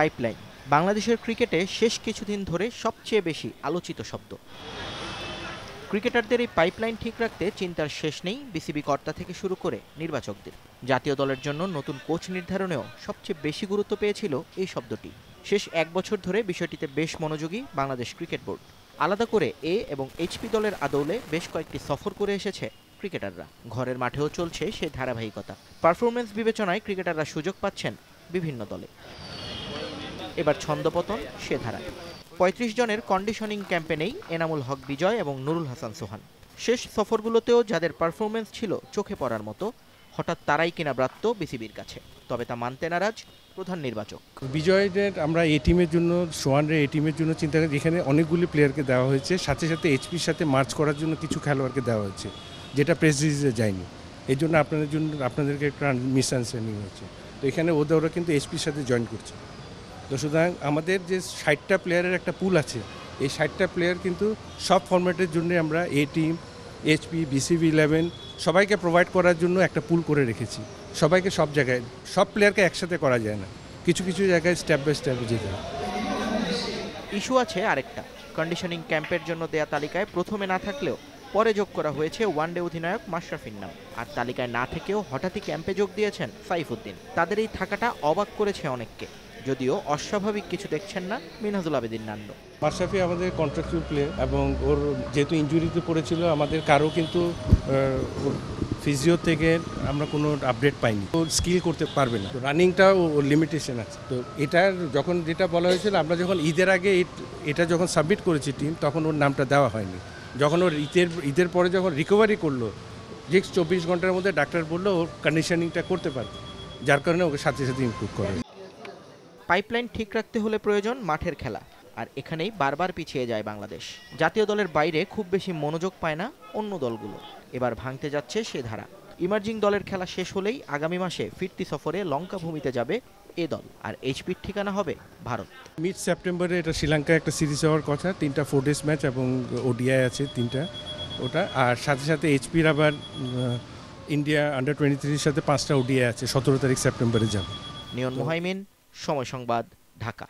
pipeline বাংলাদেশের ক্রিকেটে শেষ কিছুদিন ধরে সবচেয়ে বেশি আলোচিত শব্দ ক্রিকেটারদের এই পাইপলাইন ঠিক রাখতে চিন্তার শেষ নেই বিসিবি কর্তা থেকে শুরু করে নির্বাচকদের জাতীয় দলের জন্য নতুন কোচ নির্ধারণেও সবচেয়ে বেশি গুরুত্ব পেয়েছিল এই শব্দটি শেষ এক বছর ধরে বিষয়টিতে বেশ মনোযোগী বাংলাদেশ ক্রিকেট বোর্ড আলাদা করে এ এবং এইচপি দলের আদৌলে বেশ কয়েকটি সফর করে এসেছে ক্রিকেটাররা ঘরের মাঠেও চলছে সেই ধারাবাহিকতা পারফরমেন্স বিবেচনায় ক্রিকেটাররা সুযোগ পাচ্ছেন বিভিন্ন দলে এবার ছন্দপতন সে ধারায় পঁয়ত্রিশ জনের কন্ডিশনিং ক্যাম্পেনেই এনামুল হক বিজয় এবং নুরুল হাসান সোহান শেষ সফরগুলোতেও যাদের পারফরমেন্স ছিল চোখে পড়ার মতো হঠাৎ তারাই কিনা ব্রাত্য বিসিবির কাছে তবে তা মানতে নারাজ প্রধান নির্বাচক বিজয়দের আমরা এ টিমের জন্য সোয়ানের এ টিমের জন্য চিন্তা করি এখানে অনেকগুলি প্লেয়ারকে দেওয়া হয়েছে সাথে সাথে এইচপির সাথে মার্চ করার জন্য কিছু খেলোয়াড়কে দেওয়া হয়েছে যেটা প্রেস রিলিজে যায়নি এই জন্য আপনাদের জন্য আপনাদেরকে একটা মিস আনসারিং হয়েছে তো এখানে ওদের ওরা কিন্তু এইচপির সাথে জয়েন করছে তো সুতরাং আমাদের যে ষাটটা প্লেয়ারের একটা পুল আছে এই ষাটটা প্লেয়ার কিন্তু সব ফর্ম্যাটের জন্য আমরা A team HP BCB eleven সবাইকে প্রোভাইড করার জন্য একটা পুল করে রেখেছি সবাইকে সব জায়গায় সব প্লেয়ারকে একসাথে করা যায় না কিছু কিছু জায়গায় স্টেপ বাই স্টেপ যেতে হয় ইস্যু আছে আরেকটা কন্ডিশনিং ক্যাম্পের জন্য দেয়া তালিকায় প্রথমে না থাকলেও পরে যোগ করা হয়েছে ওয়ানডে অধিনায়ক মাশরাফির নাম আর তালিকায় না থেকেও হঠাৎই ক্যাম্পে যোগ দিয়েছেন সাইফুদ্দিন তাদের এই থাকাটা অবাক করেছে অনেককে যদিও অস্বাভাবিক কিছু দেখছেন না মিনহাজুল আবেদিন নান্ড মাশরাফি আমাদের কন্ট্রাক্টুয়াল প্লেয়ার এবং ওর যেহেতু ইঞ্জুরিতে পড়েছিল আমাদের কারো কিন্তু ফিজিও থেকে আমরা কোনো আপডেট পাইনি তো স্কিল করতে পারবে না রানিংটা ওর লিমিটেশন আছে তো এটার যখন যেটা বলা হয়েছিল আমরা যখন ঈদের আগে এটা যখন সাবমিট করেছি টিম তখন ওর নামটা দেওয়া হয়নি যখন ওর ঈদের ঈদের পরে যখন রিকভারি করলো নেক্সট চব্বিশ ঘন্টার মধ্যে ডাক্তার বললো ওর কন্ডিশনিংটা করতে পারবে যার কারণে ওকে সাথে সাথে ইম্প্রুভ করে পাইপলাইন ঠিক রাখতে হলে প্রয়োজন মাঠের খেলা আর এখানেই বারবার পিছিয়ে যায় বাংলাদেশ জাতীয় দলের বাইরে খুব বেশি মনোযোগ পায় না অন্য দলগুলো এবার ভাঙতে যাচ্ছে সে ধারা ইমার্জিং দলের খেলা শেষ হলেই আগামী মাসে ফিরতি সফরে লঙ্কা ভূমিতে যাবে এ দল আর এইচপির ঠিকানা হবে ভারত মিড সেপ্টেম্বরে এটা শ্রীলঙ্কায় একটা সিরিজ হওয়ার কথা তিনটা ফোর ডেজ ম্যাচ এবং ওডিআই আছে তিনটা ওটা আর সাথে সাথে এইচপির আবার ইন্ডিয়া আন্ডার টোয়েন্টি থ্রির সাথে পাঁচটা ওডিআই আছে সতেরো তারিখ সেপ্টেম্বরে যাবে নিয়ন মোহাইমিন সময় সংবাদ ঢাকা